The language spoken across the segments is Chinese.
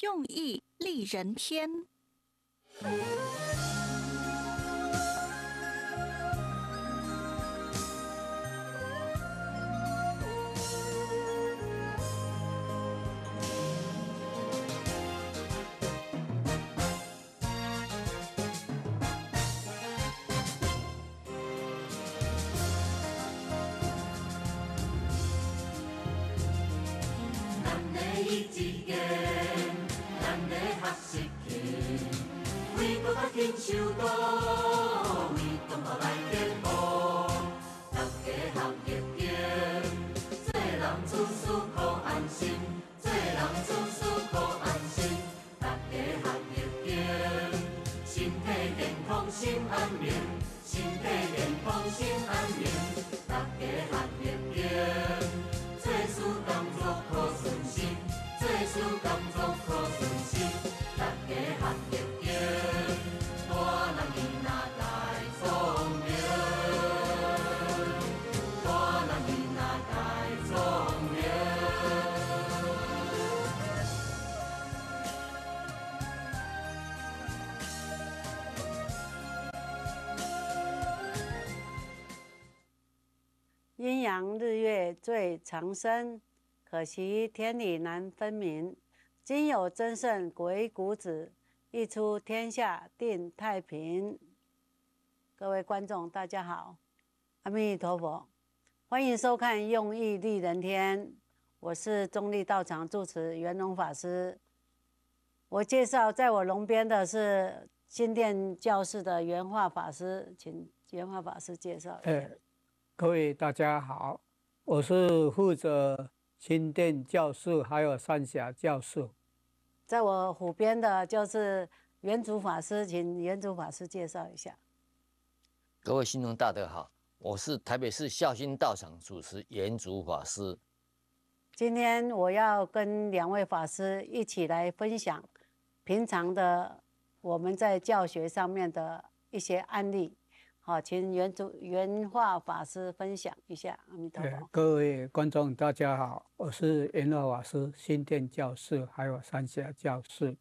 用意利人天。日月最长生，可惜天理难分明。今有真圣鬼谷子，一出天下定太平。各位观众，大家好，阿弥陀佛，欢迎收看《用意利人天》。我是中立道场住持元龙法师。我介绍，在我龙边的是新店教室的原化法师，请原化法师介绍。各位大家好，我是负责新店教室还有三峡教室，在我湖边的，就是原主法师，请原主法师介绍一下。各位新农大德好，我是台北市孝心道场主持原主法师。今天我要跟两位法师一起来分享平常的我们在教学上面的一些案例。好，请原主原化法师分享一下阿弥陀佛。各位观众，大家好，我是圆化法师，新店教室还有三峡教室。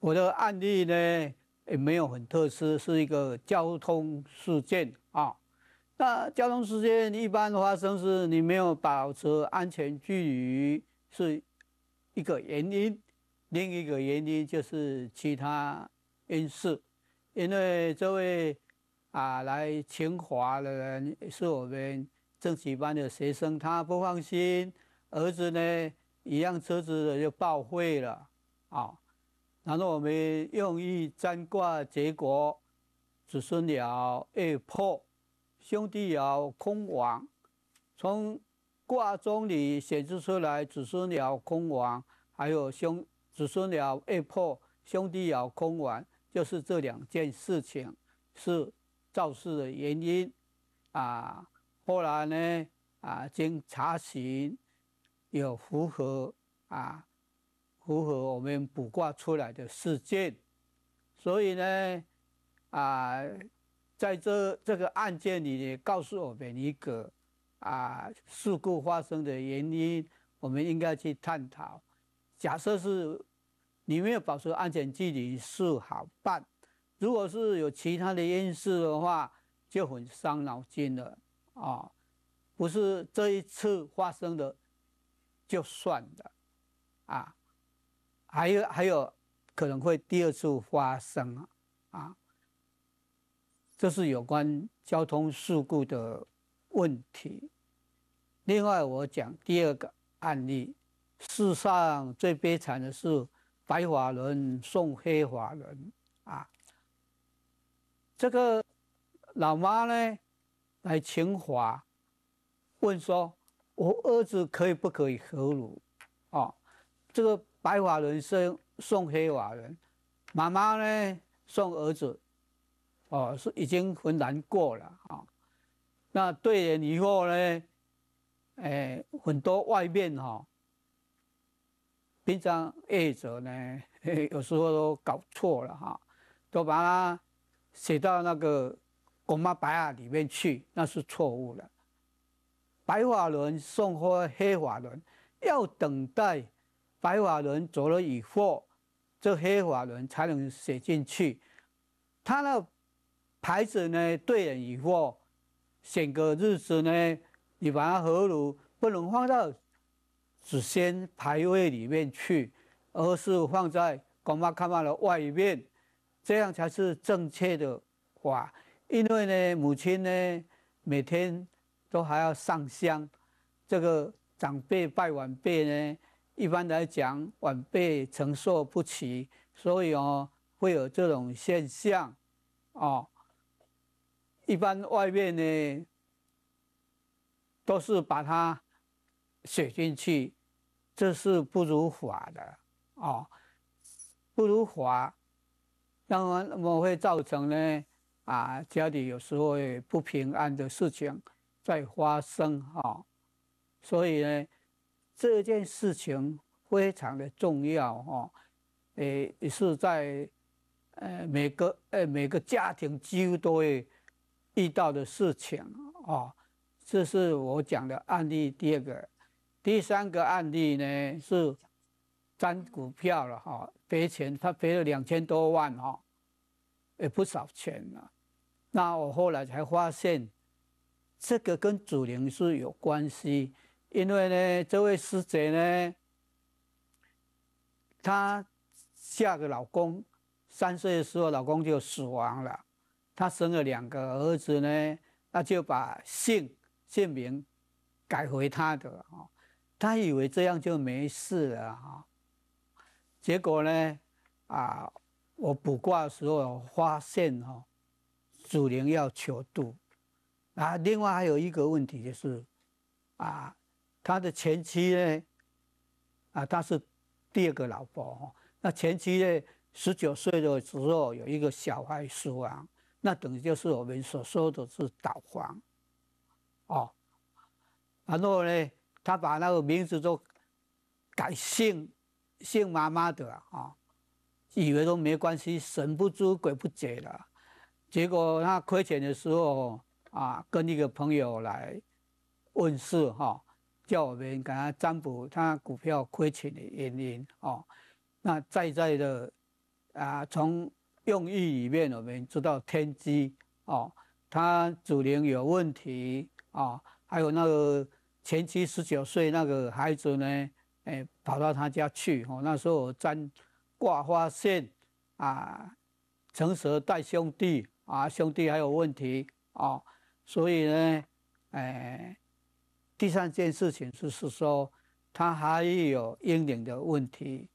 我的案例呢也没有很特殊，是一个交通事件啊。那交通事件一般发生是你没有保持安全距离是一个原因，另一个原因就是其他因素。因为这位。啊，来清华的人是我们政企班的学生，他不放心儿子呢，一辆车子就报废了啊。然后我们用易占卦，结果子孙爻二破，兄弟爻空亡。从卦中里显示出来，子孙爻空亡，还有兄子孙爻二破，兄弟爻空亡，就是这两件事情是。肇事的原因，啊，后来呢，啊，经查询，有符合啊，符合我们卜卦出来的事件，所以呢，啊，在这这个案件里，告诉我们一个啊，事故发生的原因，我们应该去探讨。假设是，你没有保持安全距离，是好办。如果是有其他的因事的话，就很伤脑筋了啊！不是这一次发生的就算了啊，还有还有可能会第二次发生啊！这是有关交通事故的问题。另外，我讲第二个案例，世上最悲惨的是白华人送黑华人啊！这个老妈呢来请华问说：“我儿子可以不可以合乳？”啊，这个白瓦人生送黑瓦人，妈妈呢送儿子，哦，是已经很难过了啊。那对人以后呢，哎，很多外面哈，平常业者呢，有时候都搞错了哈，都把他。写到那个“公妈白亚》里面去，那是错误的。白话轮送货，黑法轮，要等待白法轮走了以后，这黑法轮才能写进去。他那牌子呢，对人以后选个日子呢，你把河炉不能放到祖先牌位里面去，而是放在“公妈看妈”的外面。这样才是正确的话。因为呢，母亲呢，每天都还要上香，这个长辈拜晚辈呢，一般来讲晚辈承受不起，所以哦，会有这种现象，哦，一般外面呢，都是把它写进去，这是不如法的，哦，不如法。当然，我会造成呢，啊，家里有时候不平安的事情在发生哈，所以呢，这件事情非常的重要哈，诶，是在，呃，每个呃每个家庭几乎都会遇到的事情啊，这是我讲的案例第二个，第三个案例呢是。翻股票了哈，赔钱，他赔了两千多万哈，也不少钱了。那我后来才发现，这个跟主灵师有关系。因为呢，这位师姐呢，她嫁个老公，三岁的时候老公就死亡了。她生了两个儿子呢，那就把姓姓名改回她的哈。她以为这样就没事了哈。结果呢？啊，我卜卦的时候发现哦，主人要求度，啊，另外还有一个问题就是，啊，他的前妻呢，啊，他是第二个老婆哈。那前妻呢，十九岁的时候有一个小孩死亡，那等于就是我们所说的是倒黄，哦，然后呢，他把那个名字都改姓。姓妈妈的啊，以为都没关系，神不知鬼不觉的，结果他亏钱的时候啊，跟一个朋友来问事哈，叫我们给他占卜他股票亏钱的原因啊。那在在的啊，从用意里面我们知道天机啊，他祖灵有问题啊，还有那个前妻十九岁那个孩子呢。哎，跑到他家去哦。那时候我占卦发现啊，成蛇带兄弟啊，兄弟还有问题啊。所以呢，哎，第三件事情就是说，他还有阴灵的问题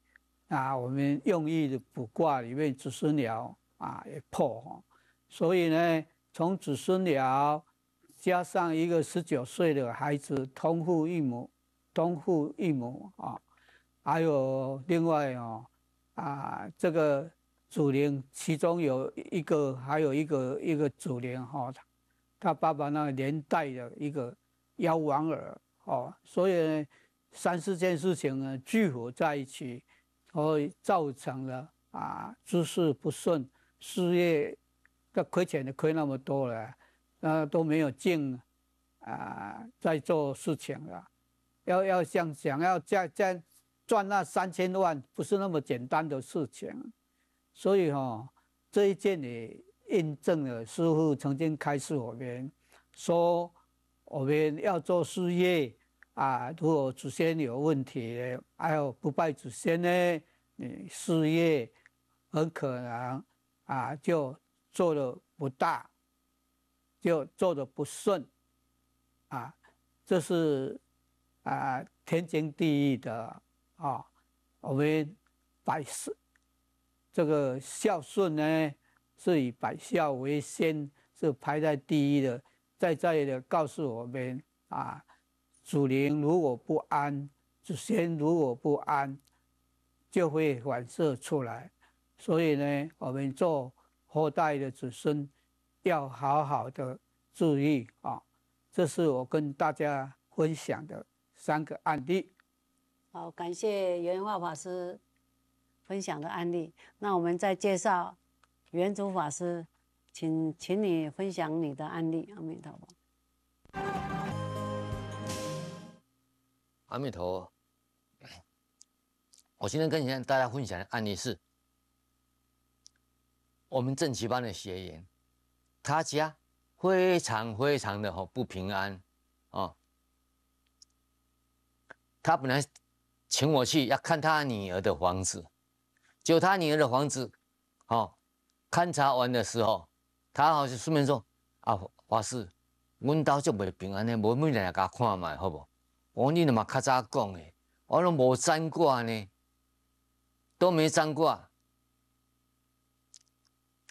啊。我们用意的卜卦里面子孙爻啊也破哈。所以呢，从子孙爻加上一个十九岁的孩子同父异母。同父异母啊，还有另外哦，啊，这个祖灵其中有一个，还有一个一个祖灵哈，他爸爸那个年代的一个幺王儿哦，所以三四件事情呢聚合在一起，所以造成了啊，诸事不顺，事业个亏钱的亏那么多了，那都没有劲啊，在做事情了。要要想想要再再赚那三千万，不是那么简单的事情，所以哈，这一件也印证了师傅曾经开始我们说我们要做事业啊，如果祖先有问题，还有不拜祖先呢，你事业很可能啊就做的不大，就做的不顺，啊，这是。啊，天经地义的啊，我们百事这个孝顺呢，是以百孝为先，是排在第一的。在这里呢，告诉我们啊，祖灵如果不安，祖先如果不安，就会反射出来。所以呢，我们做后代的子孙，要好好的注意啊。这是我跟大家分享的。三个案例，好，感谢圆化法师分享的案例。那我们再介绍圆祖法师，请，请你分享你的案例。阿弥陀佛。阿弥陀佛。我今天跟大家分享的案例是，我们正奇班的学员，他家非常非常的不平安啊。他本来请我去要看他女儿的房子，就他女儿的房子，好勘察完的时候，他好像顺便说，啊法师，阮岛就袂平安的，无你来加看卖好不？我讲你嘛么卡早讲的，我拢无沾过呢，都没沾过。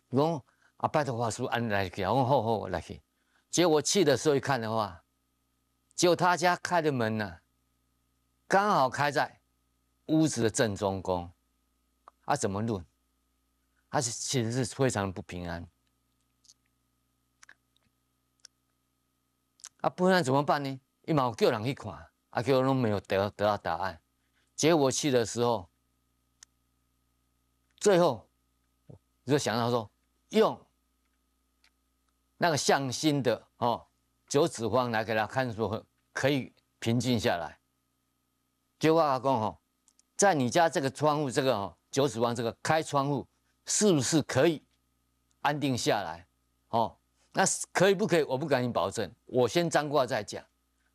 我阿拜托法师安来去，我好好来去。结果去的时候一看的话，就他家开的门呐。刚好开在屋子的正中宫，他怎么论？他是其实是非常不平安。啊，不平安怎么办呢？一毛叫人去看，啊，叫拢没有得得到答案。结果去的时候，最后就想到说，用那个向心的哦九指方来给他看，说可以平静下来。结果阿公哈，在你家这个窗户这个哈九尺弯这个开窗户，是不是可以安定下来？哦，那可以不可以？我不敢你保证，我先占卦再讲。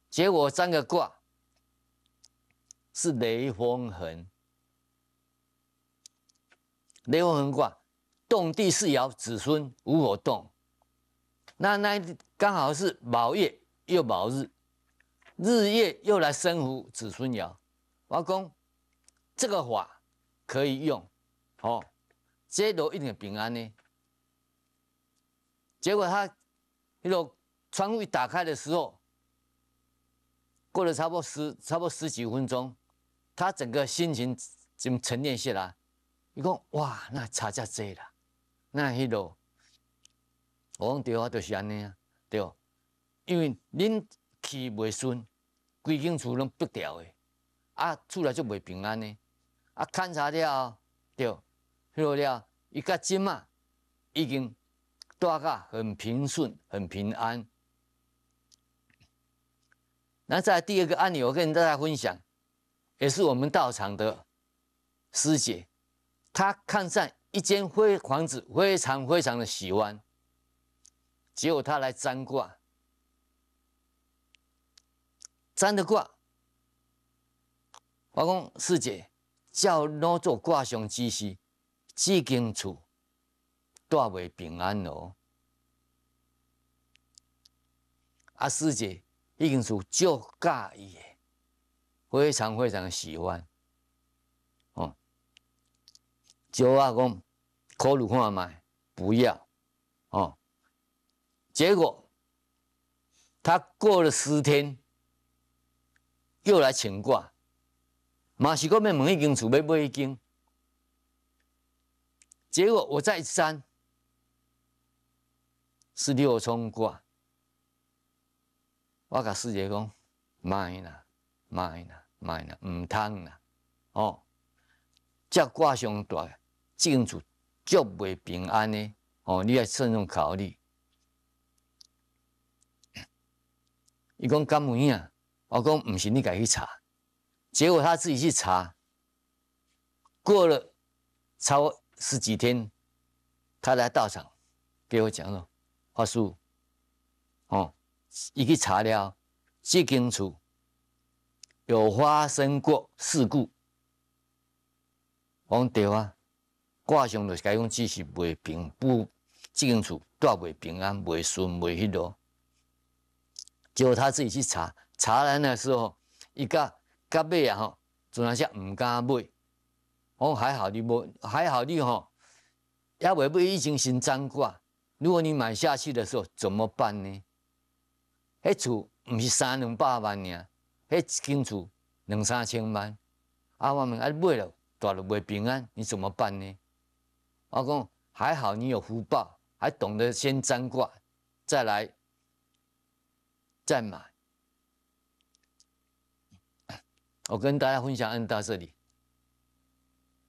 结果占个卦是雷风横。雷风横卦动地是爻子孙无火动，那那刚好是卯月又卯日，日月又来生乎子孙爻。我讲这个法可以用，哦，这都一会平安呢。结果他那个窗户一打开的时候，过了差不多十、差不多十几分钟，他整个心情就沉淀下来。伊讲哇，那差价济啦，那迄落我讲对啊，就是安尼啊，对因为恁气未顺，规根处拢不调的。啊，厝内就袂平安呢。啊，勘察了，对，落了，一个金嘛，已经大概很平顺，很平安。那在第二个案例，我跟大家分享，也是我们道场的师姐，她看上一间灰房子，非常非常的喜欢。结果她来占卦，占的卦。我讲师姐，叫老祖挂上之事？至今处带为平安哦。啊，师姐，已经是最介意的，非常非常喜欢哦。就阿公考虑看卖，不要哦。结果他过了十天，又来请卦。嘛是讲要问一间厝，要买一间，结果我再三，是六冲挂，我甲师姐讲，卖啦，卖啦，卖啦，唔通啦，哦，这挂上大，进厝足未平安呢，哦，你要慎重考虑。伊讲干梅啊，我讲唔是，你家去查。结果他自己去查，过了超十几天，他来到场给我讲说：“法师，哦，伊去查了，这间厝有发生过事故。”我讲对啊，挂上了是用只是未平，不这间厝住未平安，未顺，未去罗。结果他自己去查，查来的时候一个。甲买啊吼，做那些毋敢买，哦还好你无还好你吼，也未要已经先占卦。如果你买下去的时候怎么办呢？那厝毋是三两百万呀，一间厝两三千万，阿妈们爱买了，住路袂平安，你怎么办呢？我讲还好你有福报，还懂得先占卦，再来再买。我跟大家分享案到这里，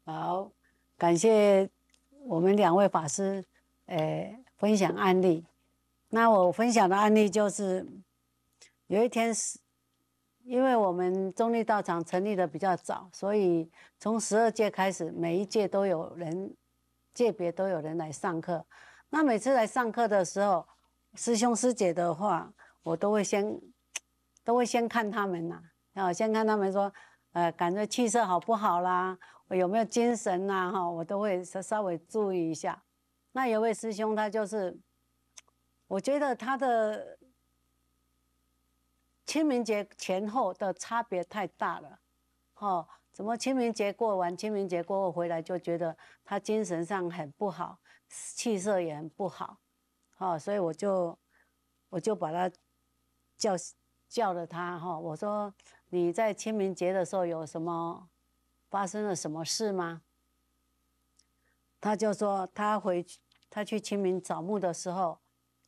好，感谢我们两位法师诶分享案例。那我分享的案例就是，有一天是，因为我们中立道场成立的比较早，所以从十二届开始，每一届都有人界别都有人来上课。那每次来上课的时候，师兄师姐的话，我都会先都会先看他们呐。那先看他们说，呃，感觉气色好不好啦？我有没有精神呐？哈，我都会稍稍微注意一下。那有位师兄，他就是，我觉得他的清明节前后的差别太大了，哈，怎么清明节过完，清明节过后回来就觉得他精神上很不好，气色也很不好，哈，所以我就我就把他叫叫了他，哈，我说。你在清明节的时候有什么发生了什么事吗？他就说他回去，他去清明扫墓的时候，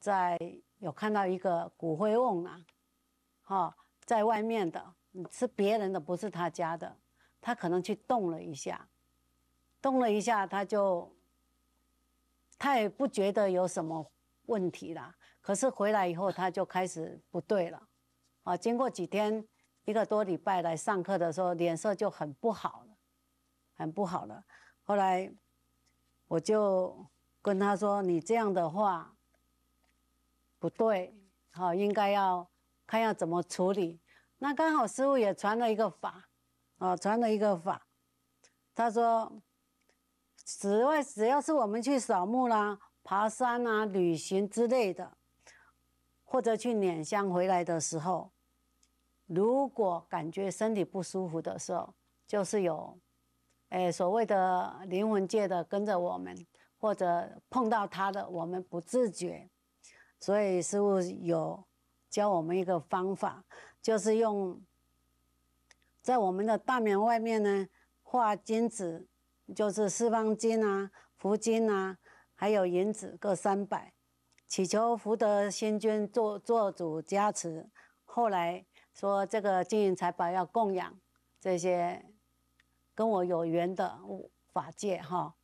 在有看到一个骨灰瓮啊，哈，在外面的，是别人的，不是他家的。他可能去动了一下，动了一下，他就他也不觉得有什么问题啦，可是回来以后他就开始不对了，啊，经过几天。一个多礼拜来上课的时候，脸色就很不好了，很不好了。后来我就跟他说：“你这样的话不对，好，应该要看要怎么处理。”那刚好师傅也传了一个法，哦，传了一个法。他说：“只外，只要是我们去扫墓啦、爬山啊、旅行之类的，或者去拈香回来的时候。”如果感觉身体不舒服的时候，就是有，哎，所谓的灵魂界的跟着我们，或者碰到他的，我们不自觉，所以师傅有教我们一个方法，就是用在我们的大门外面呢画金子，就是四方金啊、福金啊，还有银子各三百，祈求福德仙君做做主加持。后来。说这个金银财宝要供养这些跟我有缘的法界哈，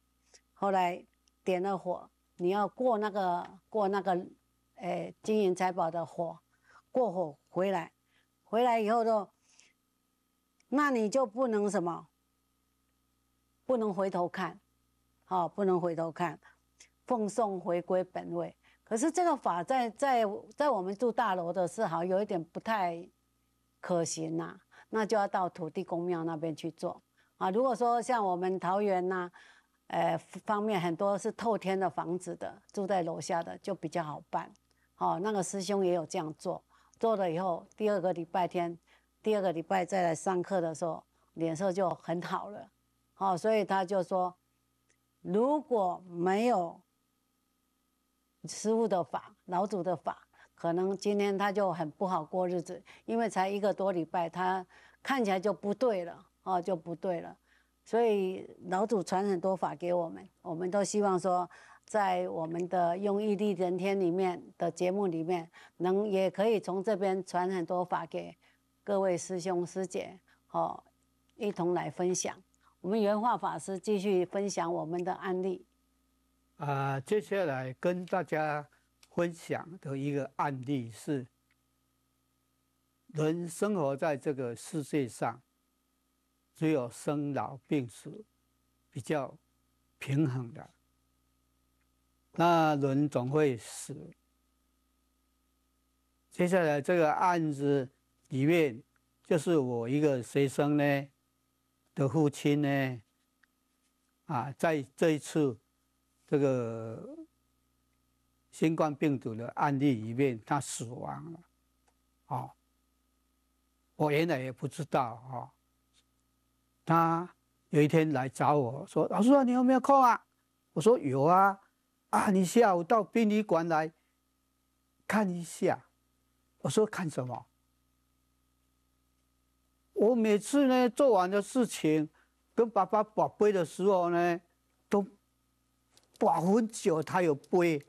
后来点了火，你要过那个过那个诶金银财宝的火，过火回来，回来以后都，那你就不能什么，不能回头看，好，不能回头看，奉送回归本位。可是这个法在在在我们住大楼的时候，好像有一点不太。可行呐，那就要到土地公庙那边去做啊。如果说像我们桃园呐，呃，方面很多是透天的房子的，住在楼下的就比较好办。哦，那个师兄也有这样做，做了以后，第二个礼拜天，第二个礼拜再来上课的时候，脸色就很好了。哦，所以他就说，如果没有师傅的法，老祖的法。可能今天他就很不好过日子，因为才一个多礼拜，他看起来就不对了哦，就不对了。所以老祖传很多法给我们，我们都希望说，在我们的《用意力人天》里面的节目里面，能也可以从这边传很多法给各位师兄师姐哦，一同来分享。我们原化法师继续分享我们的案例。啊，接下来跟大家。分享的一个案例是：人生活在这个世界上，只有生老病死比较平衡的。那人总会死。接下来这个案子里面，就是我一个学生呢的父亲呢，啊，在这一次这个。新冠病毒的案例里面，他死亡了。哦，我原来也不知道哦。他有一天来找我说：“老师啊，你有没有空啊？”我说：“有啊。”啊，你下午到殡仪馆来看一下。我说：“看什么？”我每次呢做完的事情，跟爸爸背杯的时候呢，都百很久，他有背。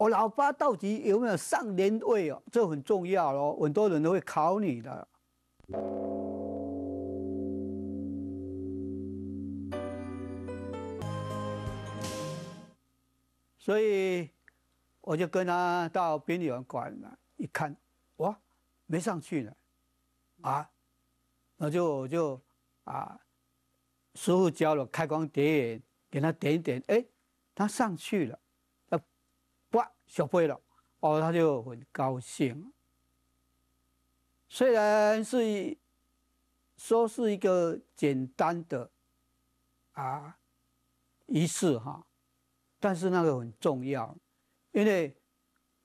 我老爸到底有没有上年位哦？这很重要哦，很多人都会考你的。所以我就跟他到殡仪馆了，一看，哇，没上去呢，啊，我就就啊，师傅教了开光点，眼，给他点一点，哎，他上去了。学会了哦，他就很高兴。虽然是说是一个简单的啊仪式哈，但是那个很重要，因为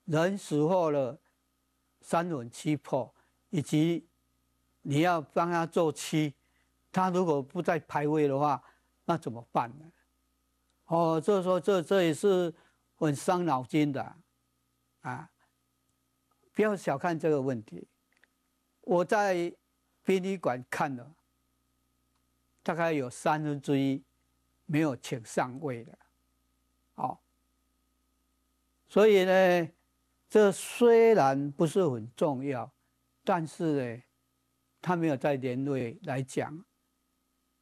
人死后了，三魂七魄，以及你要帮他做七，他如果不在牌位的话，那怎么办呢？哦，这时说这这也是。很伤脑筋的，啊！不要小看这个问题。我在殡仪馆看了，大概有三分之一没有请上位的，哦，所以呢，这虽然不是很重要，但是呢，他没有在年内来讲，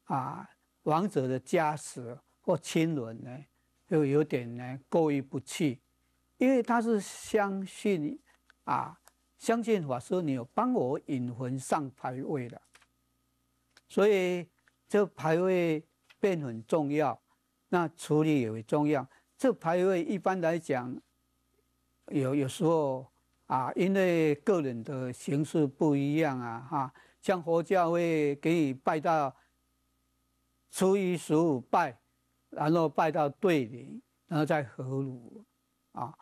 啊，亡者的家属或亲人呢。就有点呢过意不去，因为他是相信啊，相信法师你有帮我引魂上牌位的，所以这牌位变很重要，那处理也重要。这牌位一般来讲，有有时候啊，因为个人的形式不一样啊，哈，像佛教会给你拜到初一十五拜。然后拜到队里，然后再合炉，啊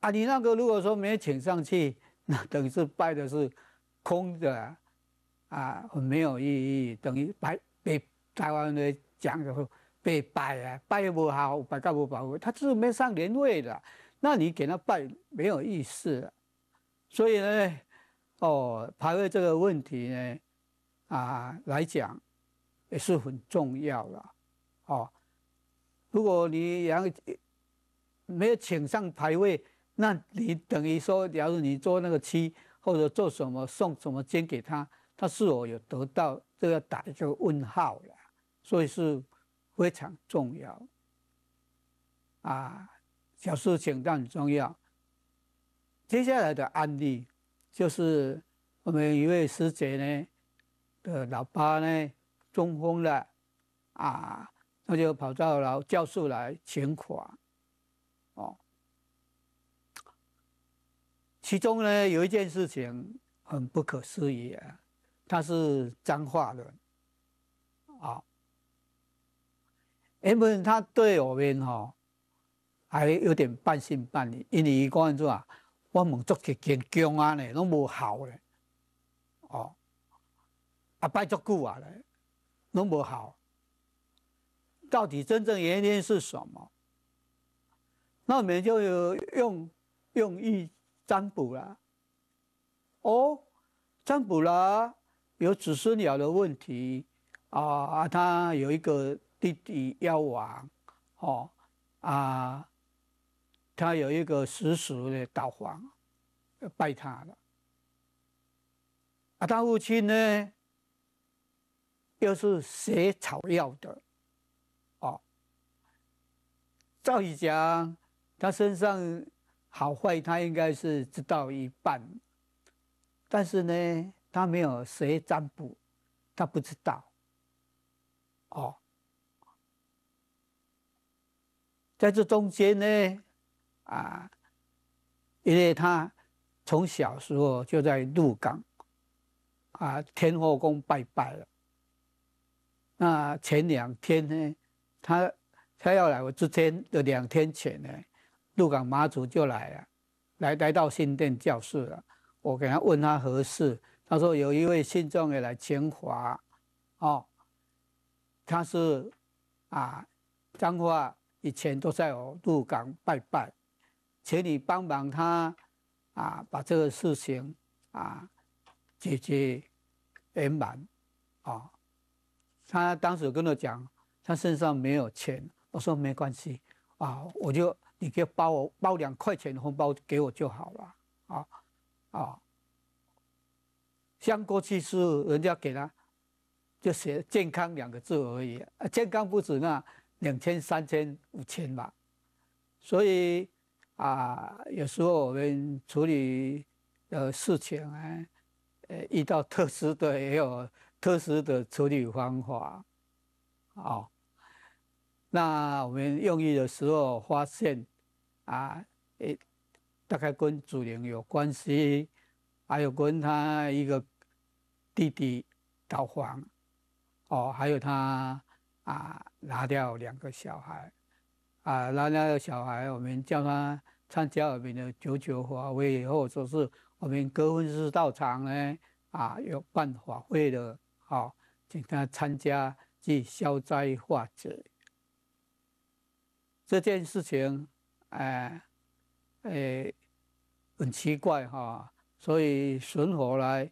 啊！你那个如果说没请上去，那等于是拜的是空的，啊，很没有意义。等于拜被台湾人讲的是被拜啊，拜又不好，拜干部不好，他就是没上连位的。那你给他拜没有意思。所以呢，哦，排位这个问题呢，啊，来讲也是很重要了，哦。如果你养没有请上牌位，那你等于说，假如你做那个七或者做什么送什么金给他，他是否有得到，都要打一个问号了。所以是非常重要啊，小事情但很重要。接下来的案例就是我们一位师姐呢的老爸呢中风了啊。那就跑到教授来请款，哦，其中呢有一件事情很不可思议，他是彰化伦，啊，原本他对我们哈还有点半信半疑，因为伊讲怎啊，我们做嘅嘅姜啊咧拢无效咧，哦，啊拜足久啊咧，拢无效。到底真正原因是什么？那我们就有用用易占卜了。哦，占卜了，有子孙鸟的问题啊！啊，他有一个弟弟要亡，哦啊，他有一个师叔的道皇要拜他了。啊，他父亲呢，又是写草药的。赵以侠，他身上好坏，他应该是知道一半，但是呢，他没有谁占卜，他不知道。哦，在这中间呢，啊，因为他从小时候就在鹿港，啊，天后宫拜拜了。那前两天呢，他。他要来，我之前的两天前呢，鹿港妈祖就来了，来来到新店教室了。我给他问他何事，他说有一位信众也来清华，哦，他是啊，彰化以前都在我鹿港拜拜，请你帮忙他啊把这个事情啊解决圆满啊。他当时跟我讲，他身上没有钱。我说没关系啊，我就你给包我包两块钱的红包给我就好了啊啊！像过去是人家给他就写“健康”两个字而已啊，健康不止那两千、三千、五千吧。所以啊，有时候我们处理呃事情啊，呃，遇到特殊的也有特殊的处理方法啊。那我们用意的时候发现，啊，诶，大概跟主人有关系，还有跟他一个弟弟倒黄，哦，还有他啊，拿掉两个小孩，啊，拿两个小孩我们叫他参加我们的九九法会，或者是我们歌魂师道场呢，啊，有办法会的，哦，请他参加去消灾化解。这件事情，哎，哎，很奇怪哈，所以神佛来，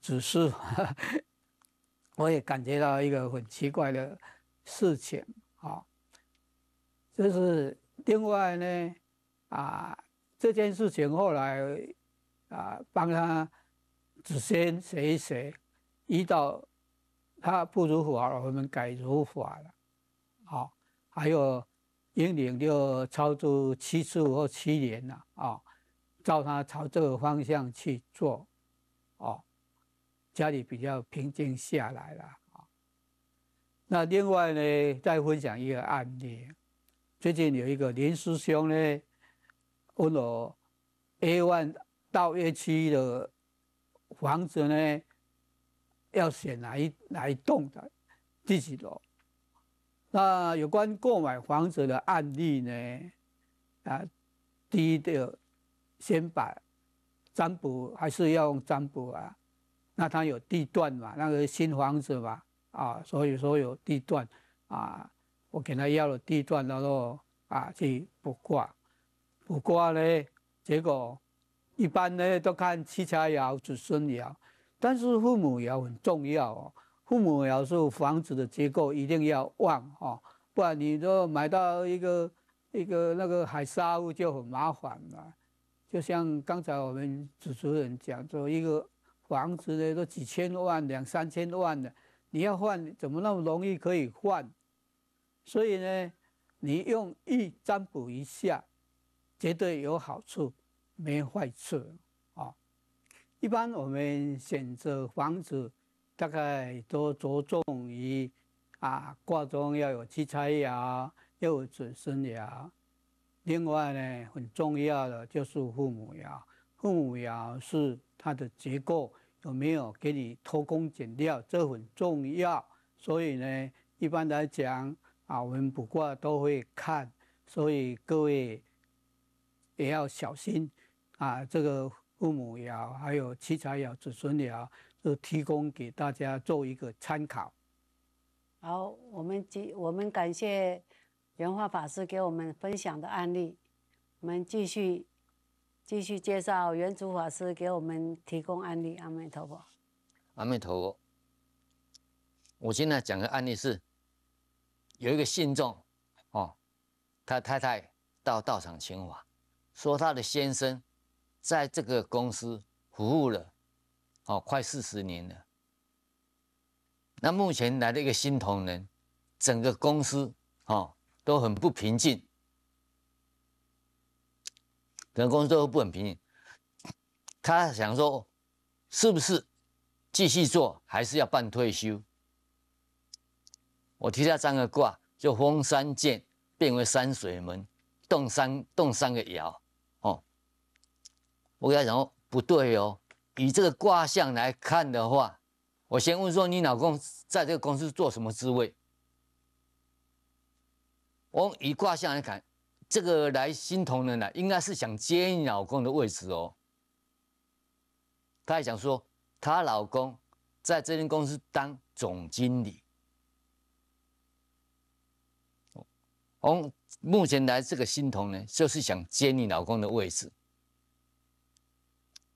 只是，我也感觉到一个很奇怪的事情啊，就是另外呢，啊，这件事情后来啊，帮他子先学一学，一到他不如法了，我们改如法了，好，还有。引领就超出七次或七年了啊，照他朝这个方向去做，啊，家里比较平静下来了啊。那另外呢，再分享一个案例，最近有一个林师兄呢问我，A one 到 A 区的房子呢，要选哪一哪一栋的，第几楼？那有关购买房子的案例呢？啊，第一的，先把占卜还是要用占卜啊。那他有地段嘛？那个新房子嘛？啊，所以说有地段啊，我给他要了地段然后啊，去卜卦，卜卦呢，结果一般呢都看七彩爻、子孙爻，但是父母爻很重要哦。父母也要说，房子的结构一定要旺哈，不然你都买到一个一个那个海沙屋就很麻烦了。就像刚才我们主持人讲，说一个房子呢都几千万、两三千万的，你要换怎么那么容易可以换？所以呢，你用易占卜一下，绝对有好处，没坏处啊。一般我们选择房子。大概都着重于啊，卦中要有七彩爻，要有子孙爻。另外呢，很重要的就是父母爻。父母爻是它的结构有没有给你偷工减料，这很重要。所以呢，一般来讲啊，我们不过都会看。所以各位也要小心啊，这个父母爻还有七彩爻、子孙爻。就提供给大家做一个参考。好，我们继我们感谢圆化法师给我们分享的案例，我们继续继续介绍圆主法师给我们提供案例。阿弥陀佛，阿弥陀佛。我现在讲的案例是有一个信众哦，他太太到道场请我，说他的先生在这个公司服务了。哦，快四十年了。那目前来了一个新同仁，整个公司哦都很不平静，整个公司都不很平静。他想说，是不是继续做，还是要办退休？我替他占个卦，就封山渐变为山水门，动三动三个爻。哦，我跟他讲，不对哦。以这个卦象来看的话，我先问说，你老公在这个公司做什么职位？我以卦象来看，这个来新同仁呢，应该是想接你老公的位置哦。他还想说，她老公在这间公司当总经理。从目前来这个新同仁，就是想接你老公的位置。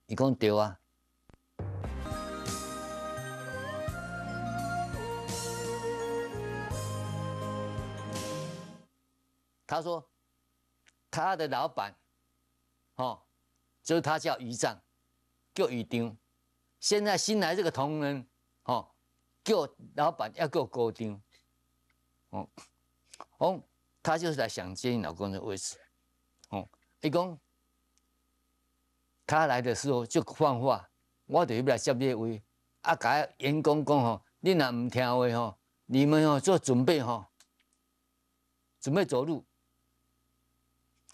你讲对啊？他说：“他的老板，哦，就是他叫余丈，叫余丁。现在新来这个同仁，哦，叫老板要叫高丁，哦，哦，他就是在想接你老公的位置，哦。一讲，他来的时候就放话，我得不来接这位。啊，改员工讲吼，你若唔听话吼，你们哦做准备吼，准备走路。”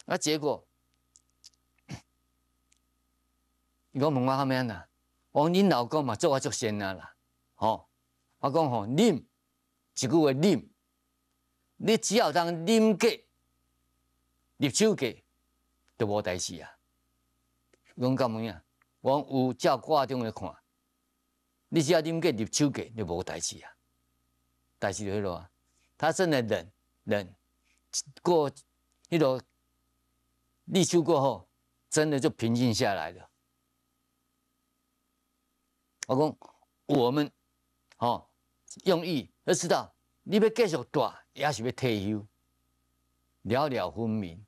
那结果，我问我阿妹呐，我讲你老公嘛做啊做仙啊啦，吼，我讲吼恁一句话恁，你只要当恁过，入手过，就无代志啊。我讲干么呀？我讲有照挂钟来看，你只要恁过入手过，就无代志啊。代志迄落啊，他真的忍忍过，迄落。立秋过后，真的就平静下来了。我讲我们，哦，用意要知道，你要继续住，也是要退休，了了分明。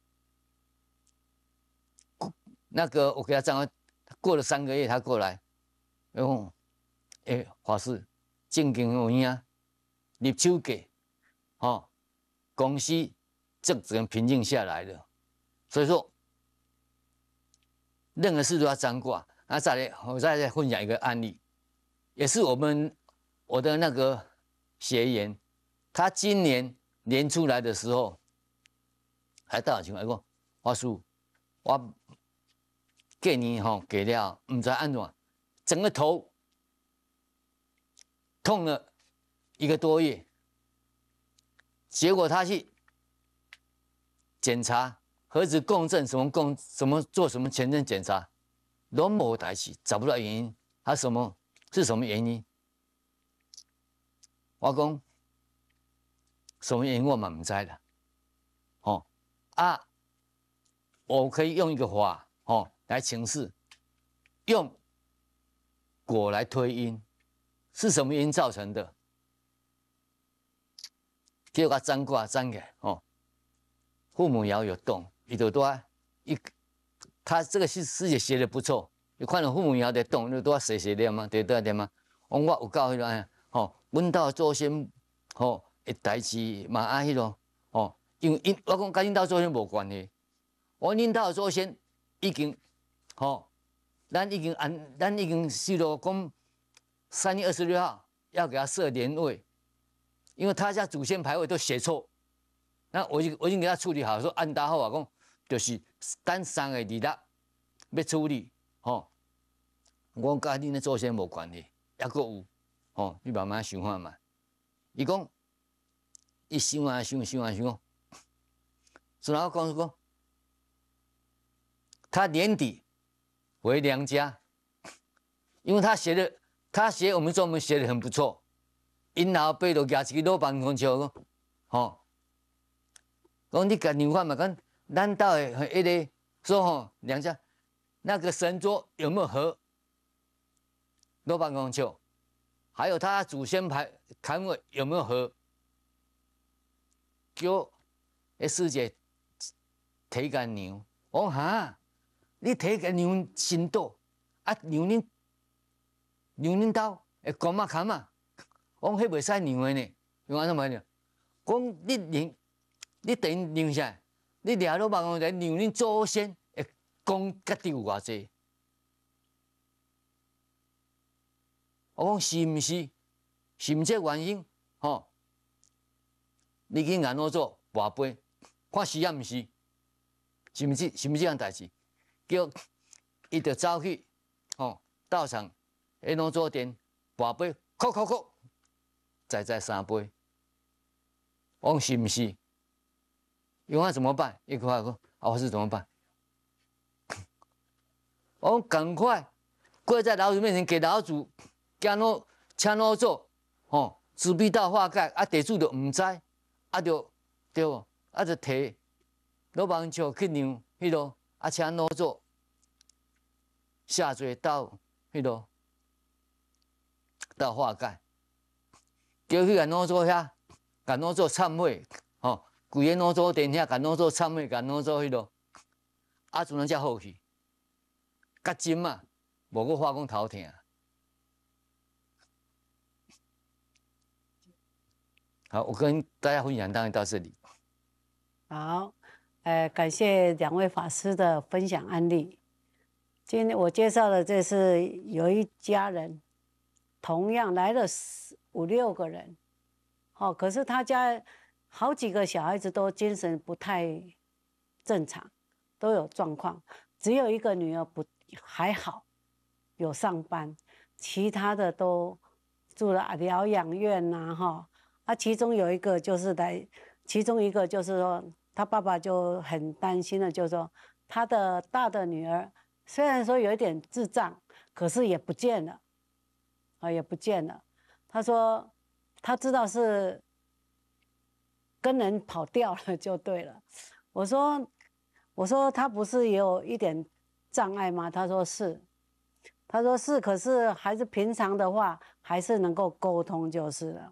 那个我给他讲，过了三个月他过来，哎，法师，正经文啊，立秋过，哦，公司就这平静下来了。所以说，任何事都要占卦。那再来，我再来分享一个案例，也是我们我的那个学员，他今年年初来的时候，还多少情况？来过花叔，我给年吼给了，不知安怎，整个头痛了一个多月，结果他去检查。核止共振什么共什么做什么全身检查，都无代起，找不到原因，他什么是什么原因？我讲，什么原因我们不知啦，哦啊，我可以用一个法哦来请示，用果来推因，是什么因造成的？叫他沾挂沾嘅哦，父母也有动。伊都啊，伊他这个是师姐写的不错，伊看到父母也在动，就倒写写念嘛，对不对嘛？我我告诉伊尼，吼，阮的祖先，吼，一代志嘛啊迄落，吼，因为因我讲甲恁兜祖先无关系，我兜的祖先已经，吼，咱已经按咱已经是落讲三月二十六号要给他设年位，因为他家祖先牌位都写错，那我已我已经给他处理好，说按打好啊，讲就是单三个地啦，要处理，吼，我跟你做先无关系，抑阁有，吼，你慢慢想看嘛。伊讲，伊想啊想，想啊想。孙老公讲，他年底回娘家，因为他写的，他写我们作文写的很不错。因老爸都一个老办公桌个，吼，讲你改牛块嘛讲。难道会一直说吼？两家那个神桌有没有和落办公室，还有他祖先牌龛位有没有和？叫诶师姐，提个牛。哦哈，你提个牛先到啊！牛年牛年到哎，干嘛干嘛？我讲许袂使牛诶呢。用安怎讲？讲你你等一下。你掠到目络上，让恁祖先讲功德有偌济？我讲是毋是？是毋这原因？吼！你去安怎做，话杯看是抑毋是？是毋是？是毋这样代志？叫伊着走去，吼！道场安怎做点话杯，哭哭哭，再再三杯。我讲是毋是？有话怎么办？句话说，阿法师怎么办？我们赶快跪在老祖面前，给老祖加诺、千诺咒，吼，纸币到化盖，啊，地主就唔知，啊就对不？啊就提，落棒就去念，迄啰，啊千诺咒，下水道迄啰到化盖，叫去阿诺做遐，阿诺做忏悔。几个弄做电影，甲弄做唱戏，甲弄做迄落，阿尊人才好去，较真嘛，无个化工头痛。好，我跟大家分享，当然到这里。好，呃，感谢两位法师的分享案例。今天我介绍的这是有一家人，同样来了四五六个人，好，可是他家。好几个小孩子都精神不太正常，都有状况，只有一个女儿不还好，有上班，其他的都住了疗养院呐哈。啊，其中有一个就是来，其中一个就是说，他爸爸就很担心的，就说他的大的女儿虽然说有一点智障，可是也不见了，啊也不见了。他说他知道是。跟人跑掉了就对了。我说，我说他不是也有一点障碍吗？他说是，他说是，可是还是平常的话还是能够沟通就是了。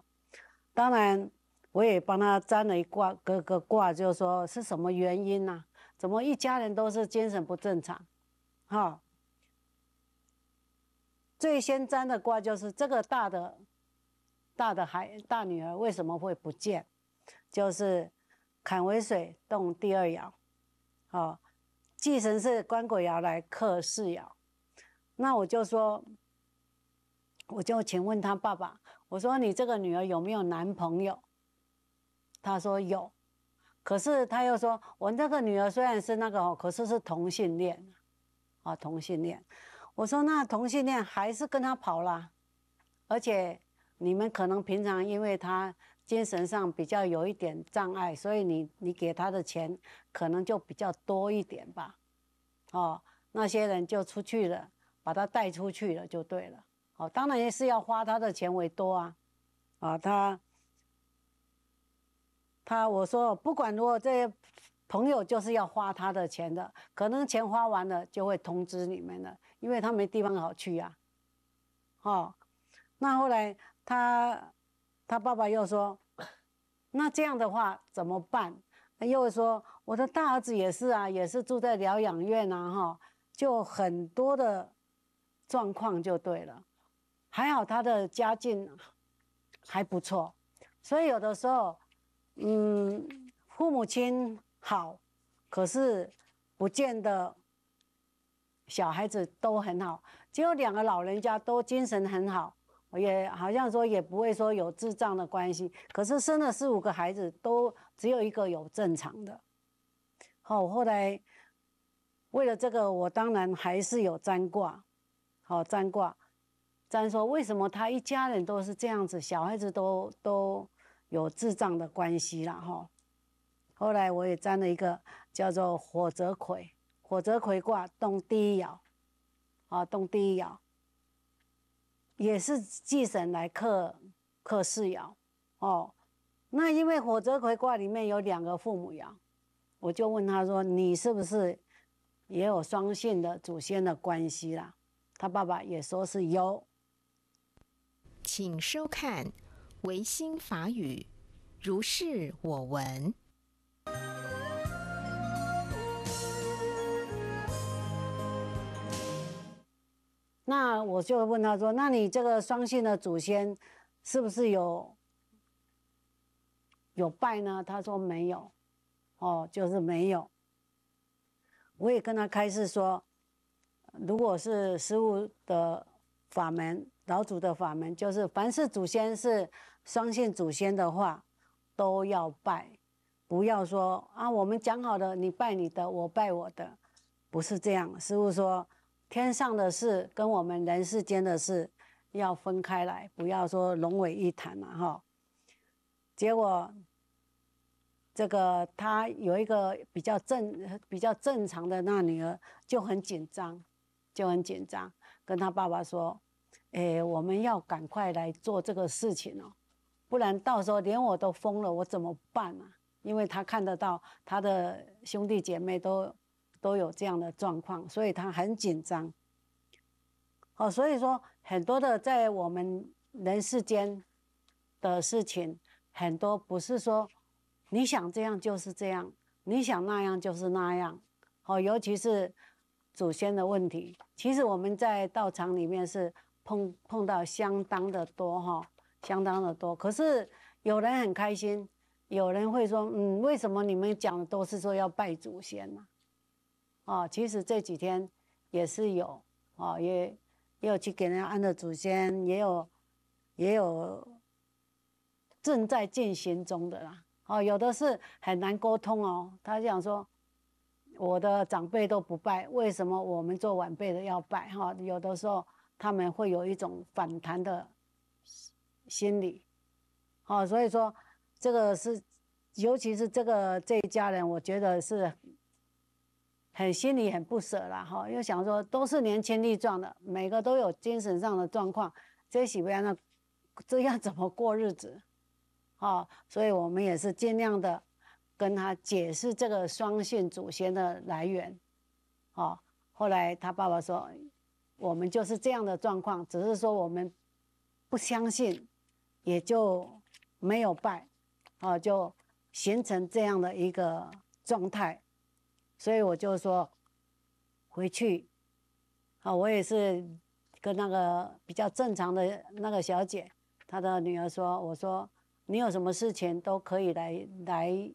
当然，我也帮他占了一卦，个个卦就是说是什么原因呢？怎么一家人都是精神不正常？哈，最先占的卦就是这个大的，大的孩大女儿为什么会不见？就是坎为水动第二爻，好，既神是官鬼爻来克四爻，那我就说，我就请问他爸爸，我说你这个女儿有没有男朋友？他说有，可是他又说我那个女儿虽然是那个，可是是同性恋，啊，同性恋。我说那同性恋还是跟他跑了，而且你们可能平常因为他。精神上比较有一点障碍，所以你你给他的钱可能就比较多一点吧。哦，那些人就出去了，把他带出去了就对了。哦，当然也是要花他的钱为多啊。啊，他，他，我说不管如果这些朋友就是要花他的钱的，可能钱花完了就会通知你们了，因为他没地方好去呀。哦，那后来他。他爸爸又说：“那这样的话怎么办？”又说：“我的大儿子也是啊，也是住在疗养院啊，哈，就很多的状况就对了。还好他的家境还不错，所以有的时候，嗯，父母亲好，可是不见得小孩子都很好，只有两个老人家都精神很好。”也好像说也不会说有智障的关系，可是生了四五个孩子都只有一个有正常的。好，后来为了这个，我当然还是有占卦。好，占卦占说为什么他一家人都是这样子，小孩子都都有智障的关系了哈。后来我也占了一个叫做火泽葵，火泽葵卦动第一爻，啊，动第一爻。也是祭神来刻刻四爻，哦，那因为火泽葵卦里面有两个父母爻，我就问他说：“你是不是也有双性的祖先的关系啦？”他爸爸也说是有。请收看《维新法语》，如是我闻。那我就问他说：“那你这个双姓的祖先，是不是有有拜呢？”他说：“没有，哦，就是没有。”我也跟他开示说：“如果是师傅的法门，老祖的法门，就是凡是祖先是双姓祖先的话，都要拜，不要说啊，我们讲好的，你拜你的，我拜我的，不是这样。”师傅说。天上的事跟我们人世间的事要分开来，不要说融为一谈了哈。结果，这个他有一个比较正、比较正常的那女儿就很紧张，就很紧张，跟他爸爸说：“哎，我们要赶快来做这个事情哦，不然到时候连我都疯了，我怎么办啊？”因为他看得到他的兄弟姐妹都。都有这样的状况，所以他很紧张。哦，所以说很多的在我们人世间的事情，很多不是说你想这样就是这样，你想那样就是那样。哦，尤其是祖先的问题，其实我们在道场里面是碰碰到相当的多哈，相当的多。可是有人很开心，有人会说，嗯，为什么你们讲的都是说要拜祖先呢？哦，其实这几天也是有哦，也也有去给人家安的祖先，也有也有正在进行中的啦。哦，有的是很难沟通哦。他想说，我的长辈都不拜，为什么我们做晚辈的要拜？哈，有的时候他们会有一种反弹的心理。哦，所以说这个是，尤其是这个这一家人，我觉得是。很心里很不舍啦，哈，又想说都是年轻力壮的，每个都有精神上的状况，这喜不掉，那这样怎么过日子？哈，所以我们也是尽量的跟他解释这个双性祖先的来源，哦，后来他爸爸说，我们就是这样的状况，只是说我们不相信，也就没有拜，啊，就形成这样的一个状态。所以我就说，回去，啊，我也是跟那个比较正常的那个小姐，她的女儿说，我说你有什么事情都可以来来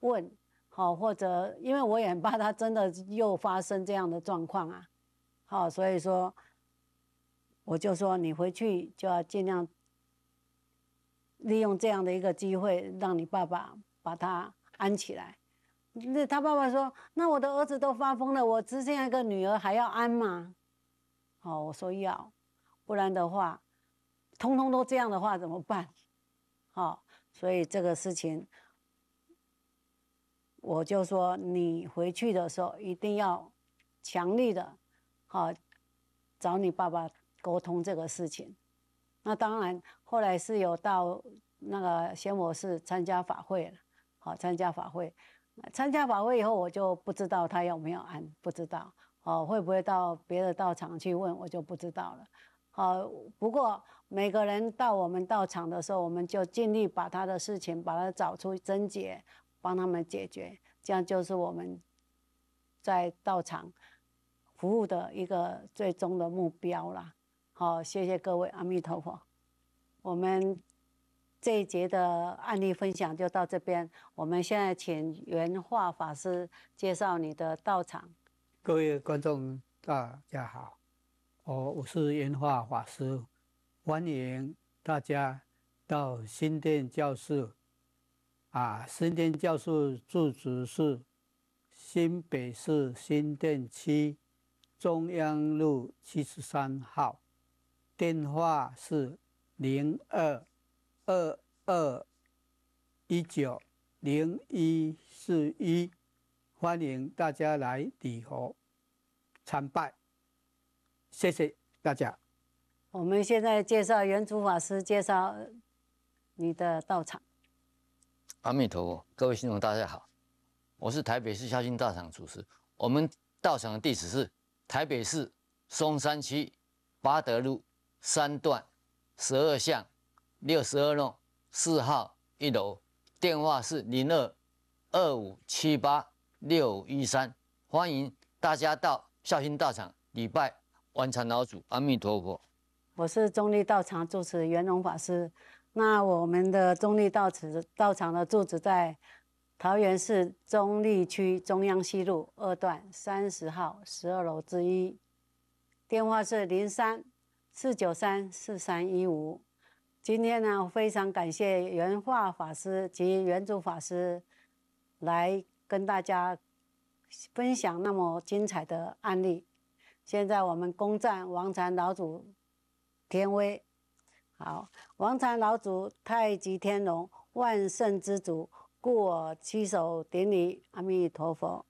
问，好，或者因为我也怕他真的又发生这样的状况啊，好，所以说我就说你回去就要尽量利用这样的一个机会，让你爸爸把他安起来。那他爸爸说：“那我的儿子都发疯了，我只剩一个女儿还要安吗？”哦，我说要，不然的话，通通都这样的话怎么办？好，所以这个事情，我就说你回去的时候一定要强力的，好，找你爸爸沟通这个事情。那当然，后来是有到那个仙佛寺参加法会了，好，参加法会。参加法会以后，我就不知道他有没有安，不知道哦，会不会到别的道场去问，我就不知道了。好，不过每个人到我们道场的时候，我们就尽力把他的事情，把他找出症结，帮他们解决，这样就是我们在道场服务的一个最终的目标了。好，谢谢各位，阿弥陀佛，我们。这一节的案例分享就到这边。我们现在请原化法师介绍你的道场。各位观众，大家好，哦，我是原化法师，欢迎大家到新店教室。啊，新店教室住址是新北市新店区中央路七十三号，电话是零二。二二一九零一四一，欢迎大家来礼佛参拜，谢谢大家。我们现在介绍原主法师介绍你的道场。阿弥陀佛，各位信众大家好，我是台北市孝心道场主持。我们道场的地址是台北市松山区八德路三段十二巷。六十二弄四号一楼，电话是零二二五七八六五一三。欢迎大家到孝心道场礼拜，完成老祖阿弥陀佛。我是中立道场住持袁融法师。那我们的中立道场道场的住址在桃园市中立区中央西路二段三十号十二楼之一，电话是零三四九三四三一五。今天呢，非常感谢原化法师及原主法师来跟大家分享那么精彩的案例。现在我们攻占王禅老祖天威，好，王禅老祖太极天龙万圣之祖，故我七手顶礼阿弥陀佛。